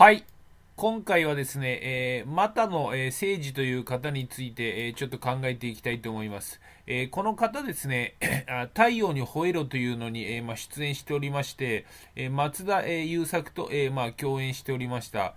はい。今回はですね、えー、またの、えー、政治という方について、えー、ちょっと考えていきたいと思います。えー、この方ですね、太陽に吠えろというのに、えーま出演しておりまして、えー、松田、えー、優作と、えーま共演しておりました。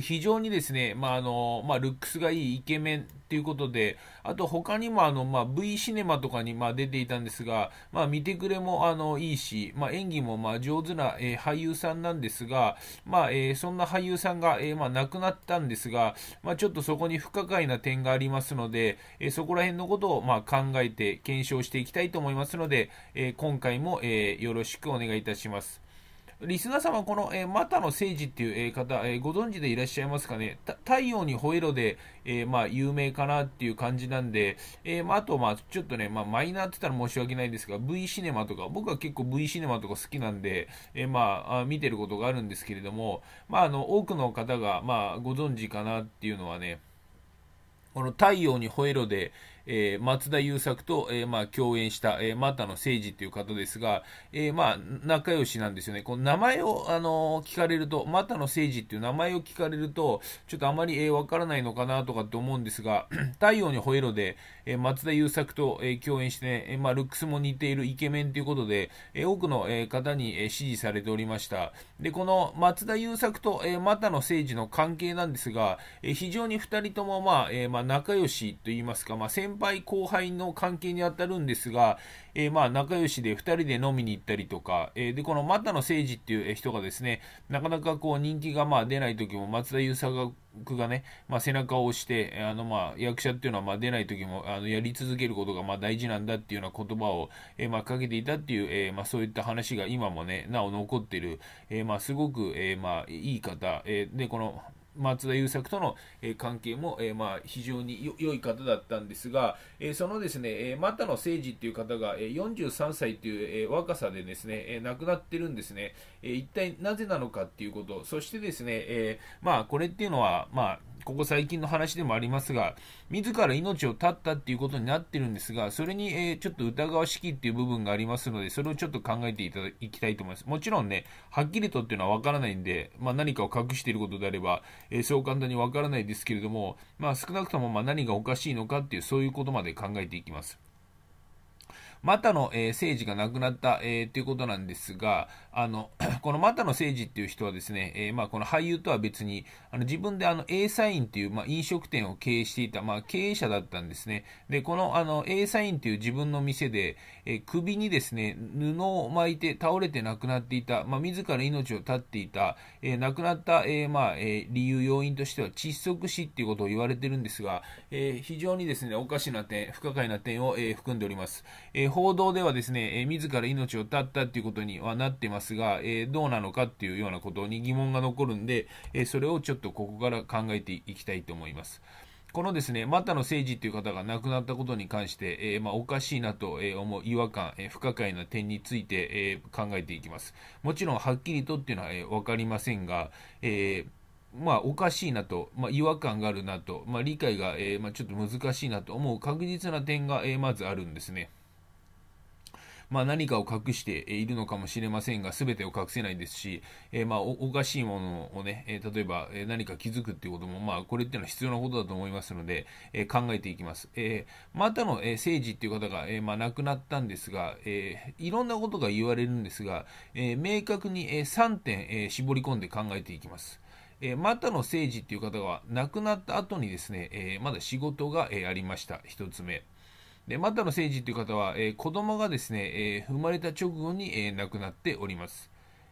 非常にですね、まあのまあ、ルックスがいいイケメンということで、あと他にもあの、まあ、V シネマとかにま出ていたんですが、まあ、見てくれもあのいいし、まあ、演技もま上手な、えー、俳優さんなんですが、まえー、そんな俳優さんが、えー、ま亡くなったんですが、まちょっとそこに不可解な点がありますので、えそこら辺のことをま考えて検証していきたいと思いますので、え今回も、えよろしくお願いいたします。リスナー様、この、えー、の野誠治っていう、えー、方、えー、ご存知でいらっしゃいますかね太陽に吠えろで、えー、まあ、有名かなっていう感じなんで、えまあ、あと、まあ、ちょっとね、まあ、マイナーって言ったら申し訳ないですが、V シネマとか、僕は結構 V シネマとか好きなんで、えまあ、見てることがあるんですけれども、まあ、あの、多くの方が、まあ、ご存知かなっていうのはね、この太陽に吠えろで、えー、松田優作と、えー、まあ、共演した、えー、又の誠治という方ですが、えー、まあ、仲良しなんですよね。この名前を、あの聞かれると、又野の誠治っていう名前を聞かれると、ちょっとあまり、えー、わからないのかなとかと思うんですが、太陽に吠えろで、えー、松田優作と、えー、共演してね、えー、まあ、ルックスも似ているイケメンということで、えー、多くの、えー、方に、えー、支持されておりました。で、この松田優作と、えー、又の誠治の関係なんですが、えー、非常に二人とも、まあ、えー、まあ、仲良しと言いますか、まあ、先先輩後輩の関係にあたるんですが、えー、まあ仲良しで2人で飲みに行ったりとか、えー、でこの又野誠治っていう人がですねなかなかこう人気がまあ出ない時も松田優作がね、まあ、背中を押してあのまあ役者っていうのはまあ出ない時もあのやり続けることがまあ大事なんだっていうような言葉を、えまあかけていたっていう、えまあそういった話が今もねなお残っている、えー、まあすごく、えまあいい方、えー、でこの松田優作との、え関係も、えまあ、非常に良い方だったんですが、えそのですね、え又野誠治ていう方が、え43歳という、え若さでですね、え亡くなってるんですね、え一体なぜなのかっていうこと、そしてですね、えまあ、これっていうのは、まあここ最近の話でもありますが、自ら命を絶ったっていうことになってるんですが、それに、えー、ちょっと疑わしきっていう部分がありますので、それをちょっと考えていただきたいと思います。もちろんね、はっきりとっていうのはわからないんで、まあ、何かを隠していることであれば、えー、そう簡単にわからないですけれども、まあ、少なくともま何がおかしいのかっていう、そういうことまで考えていきます。又野、えー、誠治が亡くなった、えー、ということなんですが、あの、この又野誠治っていう人はですね、えー、まあ、この俳優とは別に、あの、自分であの、A サインという、まあ、飲食店を経営していた、まあ、経営者だったんですね。で、この、あの、A サインという自分の店で、えー、首にですね、布を巻いて倒れて亡くなっていた、まあ、自ら命を絶っていた、えー、亡くなった、えー、まあ、えー、理由、要因としては窒息死っていうことを言われてるんですが、えー、非常にですね、おかしな点、不可解な点を、えー、含んでおります。えー報道ではですね、え自ら命を絶ったということにはなってますが、えどうなのかっていうようなことに疑問が残るんで、えそれをちょっとここから考えていきたいと思います。このですね、マタの誠治という方が亡くなったことに関して、えー、まあ、おかしいなと思う違和感、えー、不可解な点について、えー、考えていきます。もちろん、はっきりとっていうのは、えー、分かりませんが、えまあ、おかしいなと、まあ、違和感があるなと、ま理解が、えまちょっと難しいなと思う確実な点が、えまずあるんですね。まあ、何かを隠しているのかもしれませんが、全てを隠せないですし、えー、まあ、おかしいものをね、え例えば何か気づくっていうことも、まあ、これっていうのは必要なことだと思いますので、え考えていきます。えまたの、えー、政っていう方が、えまあ、亡くなったんですが、えいろんなことが言われるんですが、え明確に、え3点、え絞り込んで考えていきます。えー、の野誠治っていう方が亡くなった後にですね、えー、まだ仕事が、えー、ありました。1つ目。で、マタの聖人という方は、えー、子供がですね、えー、生まれた直後に、えー、亡くなっております。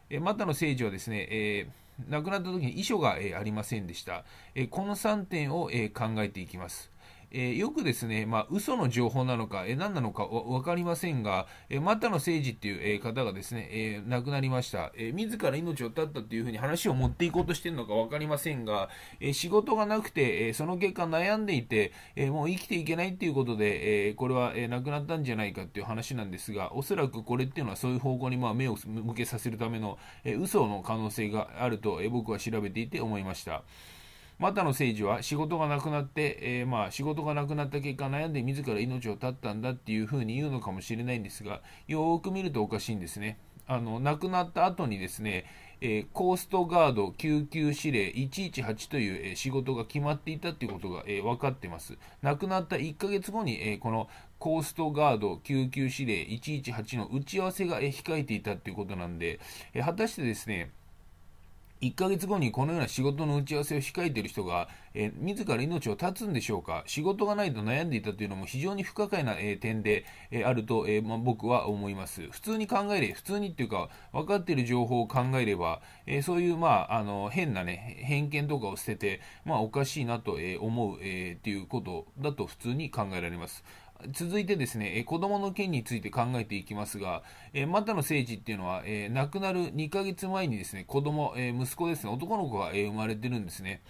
えー、マタの聖人はですね、えー、亡くなった時に遺書が、えー、ありませんでした。えー、この3点を、えー、考えていきます。えー、よくですね、まあ、嘘の情報なのか、えー、何なのか分かりませんが、えー、又野誠治っていう、えー、方がですね、えー、亡くなりました、えー、自ら命を絶ったというふうに話を持っていこうとしているのか分かりませんが、えー、仕事がなくて、えー、その結果悩んでいて、えー、もう生きていけないっていうことで、えー、これは、えー、亡くなったんじゃないかっていう話なんですが、おそらくこれっていうのはそういう方向にまあ目を向けさせるための、えー、嘘の可能性があると、えー、僕は調べていて思いました。またの政治は仕事がなくなって、えー、まあ仕事がなくなった結果悩んで自ら命を絶ったんだっていうふうに言うのかもしれないんですが、よーく見るとおかしいんですね。あの、亡くなった後にですね、えー、コーストガード救急指令118という、えー、仕事が決まっていたということが、えー、分かってます。亡くなった1ヶ月後に、えこのコーストガード救急指令118の打ち合わせが、え控えていたということなんで、え果たしてですね、1ヶ月後にこのような仕事の打ち合わせを控えている人が、えー、自ら命を絶つんでしょうか、仕事がないと悩んでいたというのも非常に不可解な、えー、点で、えー、あると、えま僕は思います。普通に考えれ、普通にっていうか、分かっている情報を考えれば、えそういう、まあ、あの変なね、偏見とかを捨てて、まあ、おかしいなと、え思う、えっていうことだと普通に考えられます。続いてですね、え子供の件について考えていきますが、えー、マタの聖地っていうのは、え亡くなる2ヶ月前にですね、子供、え息子ですね、男の子が、え生まれてるんですね。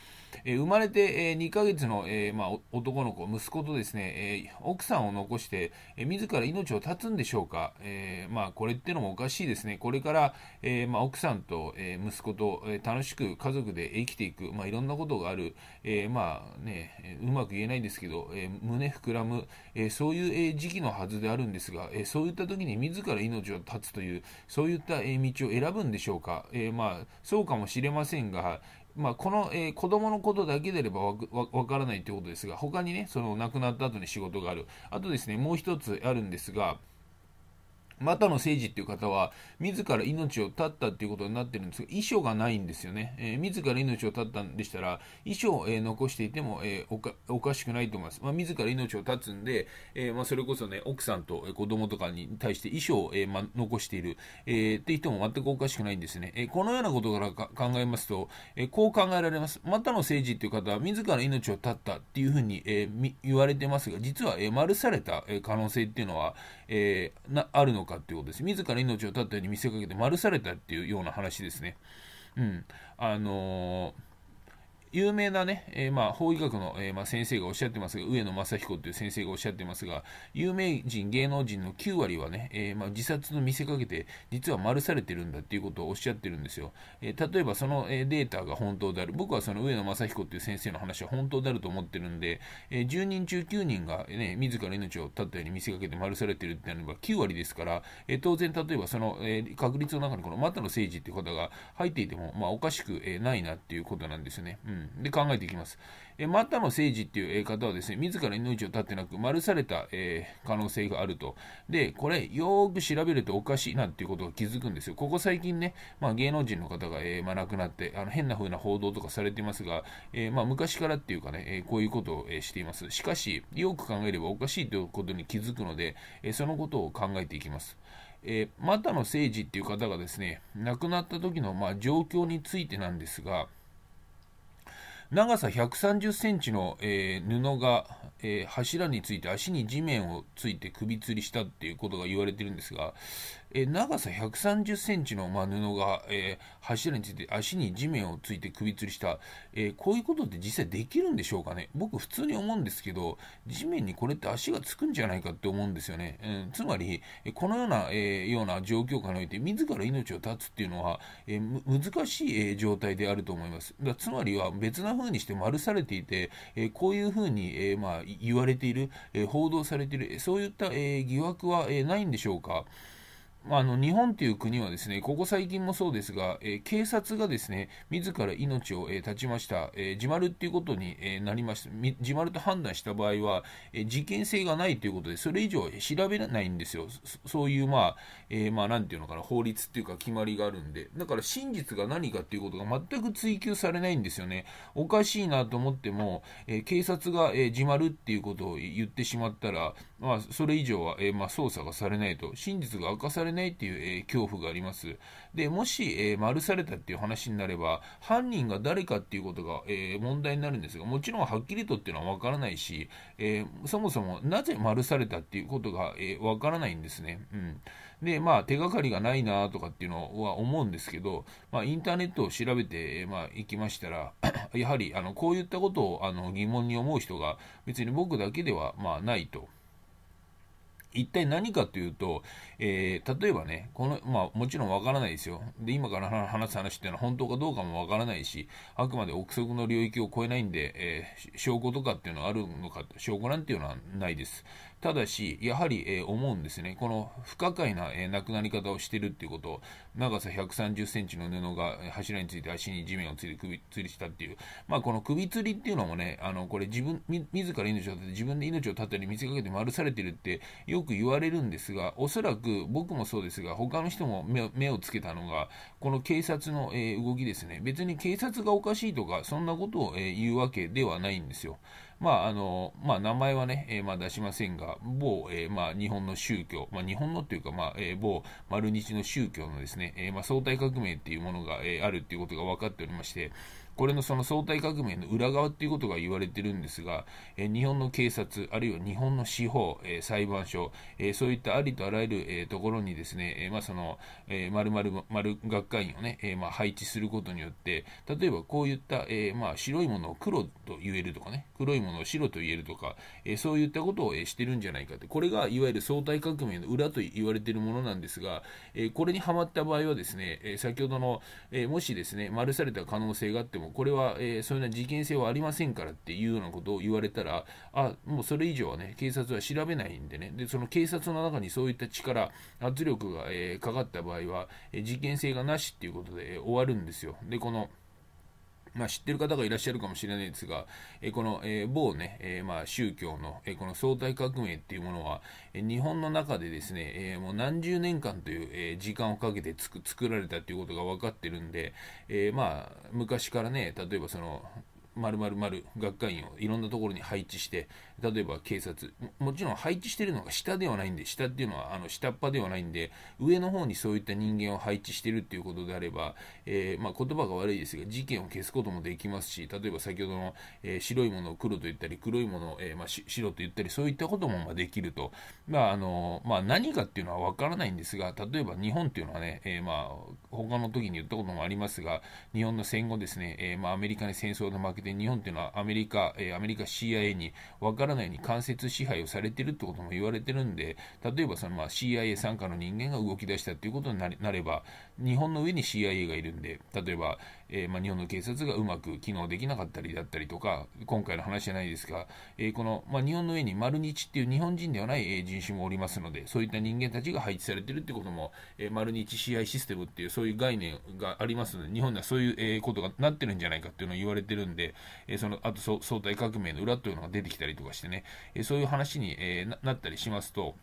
え生まれて、え2ヶ月の、えまあ、男の子、息子とですね、え奥さんを残して、え自ら命を絶つんでしょうか、えまあ、これってのもおかしいですね、これから、えまあ、奥さんと、え息子と、え楽しく家族で生きていく、まあ、いろんなことがある、えまあね、うまく言えないんですけど、え胸膨らむ、えそういう、え時期のはずであるんですが、えそういった時に自ら命を絶つという、そういった、え道を選ぶんでしょうか、えまあ、そうかもしれませんが、まあ、この、えー、子供のことだけであればわわからないということですが、他にね、その亡くなった後に仕事がある。あとですね、もう一つあるんですが、またの誠治っていう方は、自ら命を絶ったっていうことになってるんですが、遺書がないんですよね。えー、自ら命を絶ったんでしたら、遺書を、えー、残していても、えー、おかしくないと思います。まあ、自ら命を絶つんで、えまあ、それこそね、奥さんと子供とかに対して遺書を、えま残している、えっていう人も全くおかしくないんですね。えこのようなことから考えますと、えこう考えられます。またの政治っていう方は、自ら命を絶ったっていうふうに、え言われてますが、実は、え丸された可能性っていうのは、えあるのかかっていうことです。自ら命を絶ったように見せかけて丸されたっていうような話ですね。うん。あのー有名なね、えー、まあ、法医学の、えー、まあ、先生がおっしゃってますが、上野正彦という先生がおっしゃってますが、有名人、芸能人の9割はね、えー、まあ、自殺の見せかけて、実は丸されてるんだっていうことをおっしゃってるんですよ。え例えばその、えデータが本当である。僕はその上野正彦という先生の話は本当であると思ってるんで、え10人中9人がね、自ら命を絶ったように見せかけて丸されてるってなれば9割ですから、え当然例えばその、え確率の中にこの又野誠治っていう方が入っていても、まあ、おかしく、えないなっていうことなんですよね。うん、で考えていきます。えまたの誠治っていう方はですね、自ら命を絶ってなく、丸された、えー、可能性があると。で、これ、よーく調べるとおかしいなっていうことが気づくんですよ。ここ最近ね、まあ、芸能人の方が、えー、まあ、亡くなって、あの変な風な報道とかされていますが、えー、まあ、昔からっていうかね、えこういうことを、えしています。しかし、よく考えればおかしいということに気づくので、えそのことを考えていきます。えー、又野誠治っていう方がですね、亡くなった時の、まあ、状況についてなんですが、長さ130センチの、えー、布が、えー、柱について足に地面をついて首吊りしたっていうことが言われてるんですが、え長さ130センチの、ま布が、え柱について足に地面をついて首吊りした、えこういうことって実際できるんでしょうかね僕普通に思うんですけど、地面にこれって足がつくんじゃないかって思うんですよね。うん、つまり、このような、えような状況下において、自ら命を絶つっていうのは、え難しい、え状態であると思います。だつまりは別な風にして丸されていて、えこういう風に、えまあ、言われている、え報道されている、そういった、え疑惑は、えないんでしょうか。あの日本という国はですね、ここ最近もそうですが、えー、警察がですね、自ら命を、えー、絶ちました、えー、自丸っていうことに、えー、なりました、自丸と判断した場合は、え事件性がないということで、それ以上調べないんですよ。そういう、まあ、えまあ、なんていうのかな、法律っていうか決まりがあるんで、だから真実が何かっていうことが全く追求されないんですよね。おかしいなと思っても、え警察が、え自丸っていうことを言ってしまったら、まあ、それ以上は、えまあ、捜査がされないと、真実が明かされれないっていう、えー、恐怖があります。で、もし、えー、丸されたっていう話になれば、犯人が誰かっていうことが、えー、問題になるんですが、もちろんはっきりとっていうのはわからないし、えー、そもそもなぜ丸されたっていうことがえー、からないんですね。うん。で、まあ、手がかりがないなとかっていうのは思うんですけど、まあ、インターネットを調べて、まあ、きましたら、やはり、あの、こういったことを、あの、疑問に思う人が、別に僕だけでは、まあ、ないと。一体何かというと、えー、例えばね、この、まあもちろんわからないですよ。で、今から話す話っていうのは本当かどうかもわからないし、あくまで憶測の領域を超えないんで、えー、証拠とかっていうのはあるのか、証拠なんていうのはないです。ただし、やはり、えー、思うんですね。この不可解な、えー、亡くなり方をしているということ、長さ130センチの布が柱について足に地面をついて首吊りしたっていう、まあこの首吊りっていうのもね、あの、これ自分、自ら命を絶って自分で命を絶ったり見せかけて丸されてるってよく言われるんですが、おそらく僕もそうですが、他の人も目目をつけたのが、この警察の、えー、動きですね。別に警察がおかしいとか、そんなことを、えー、言うわけではないんですよ。まああのまあ、名前はね、えまあ、出しませんが、某、えまあ、日本の宗教、まあ、日本のというか、まあえ某丸日の宗教のですね、えまあ、相対革命っていうものが、えあるっていうことが分かっておりまして、これのその相対革命の裏側っていうことが言われてるんですが、え日本の警察、あるいは日本の司法、え裁判所、えそういったありとあらゆる、えところにですね、えまあ、その、えー、丸々丸学会員をね、えまあ、配置することによって、例えばこういった、えまあ、白いものを黒と言えるとかね、黒いものを白と言えるとか、えそういったことを、えしてるんじゃないかって、これがいわゆる相対革命の裏と言われてるものなんですが、えこれにはまった場合はですね、え先ほどの、えもしですね、丸された可能性があってもも、これは、えー、そんな事件性はありませんからっていうようなことを言われたら、あ、もうそれ以上はね、警察は調べないんでね、で、その警察の中にそういった力、圧力が、えー、かかった場合は、え事件性がなしっていうことで、え終わるんですよ。で、この、まあ、知ってる方がいらっしゃるかもしれないですが、えこの、え某ね、えまあ、宗教の、えこの相対革命っていうものは、え日本の中でですね、えもう何十年間という、え時間をかけてつく作られたということが分かってるんで、えまあ、昔からね、例えばそのるまる学会員をいろんなところに配置して、例えば警察も、もちろん配置してるのが下ではないんで、下っていうのはあの下っ端ではないんで、上の方にそういった人間を配置してるっていうことであれば、えー、まあ、言葉が悪いですが、事件を消すこともできますし、例えば先ほどの、えー、白いものを黒と言ったり、黒いものを、えー、まあ、白と言ったり、そういったこともまできると、まああのまあ、何かっていうのは分からないんですが、例えば日本っていうのはね、えまあ、他の時に言ったこともありますが、日本の戦後ですね、えまあ、アメリカに戦争で負けけで日本っていうのはアメリカ、えー、アメリカ CIA にわからないように間接支配をされてるってことも言われてるんで、例えばそのまあ CIA 傘下の人間が動き出したということになれば、日本の上に CIA がいるんで、例えば、えー、まあ、日本の警察がうまく機能できなかったりだったりとか、今回の話じゃないですが、えー、この、まあ、日本の上に丸日っていう日本人ではない、え人種もおりますので、そういった人間たちが配置されてるってことも、え丸日試合システムっていうそういう概念がありますので、日本ではそういう、えことがなってるんじゃないかっていうのを言われてるんで、えその、あと相対革命の裏というのが出てきたりとかしてね、えそういう話に、えなったりしますと、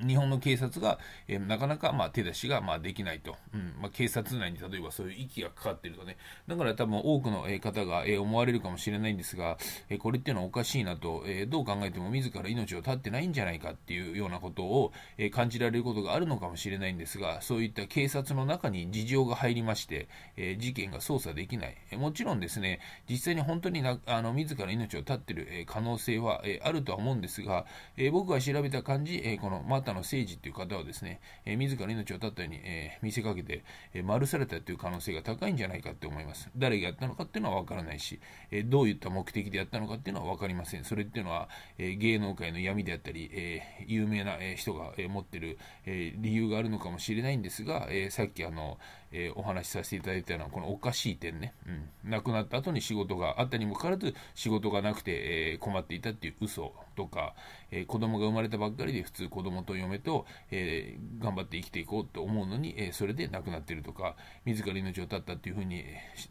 日本の警察が、えー、なかなか、まあ、手出しが、まあ、できないと、うんまあ、警察内に例えばそういう息がかかっているとね、だから多分多くの、えー、方が、えー、思われるかもしれないんですが、えこれっていうのはおかしいなと、えどう考えても自ら命を絶ってないんじゃないかっていうようなことを、え感じられることがあるのかもしれないんですが、そういった警察の中に事情が入りまして、え事件が捜査できない、えもちろんですね、実際に本当になあの自ら命を絶っている、え可能性は、えあるとは思うんですが、え僕が調べた感じ、えこの、またの誠治という方はですね、えー、自ら命を絶ったように、えー、見せかけて、えー、丸されたという可能性が高いんじゃないかと思います。誰がやったのかっていうのは分からないし、えー、どういった目的でやったのかっていうのは分かりません。それっていうのは、えー、芸能界の闇であったり、えー、有名な人が、え持ってる、え理由があるのかもしれないんですが、えー、さっきあの、えー、お話しさせていただいたのは、このおかしい点ね、うん、亡くなった後に仕事があったにもかかわらず、仕事がなくて、えー、困っていたっていう嘘とか、えー、子供が生まれたばっかりで、普通子供と嫁と、えー、頑張って生きていこうと思うのに、えそれで亡くなってるとか、自ら命を絶ったっていうふうに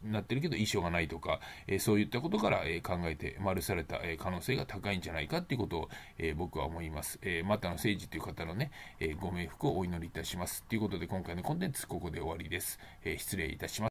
なってるけど、遺書がないとか、えそういったことから、え考えて、丸された、え可能性が高いんじゃないかっていうことを、え僕は思います。えー、またの政治という方のね、えご冥福をお祈りいたします。ということで、今回のコンテンツ、ここで終わりです。。えー、失礼いたします。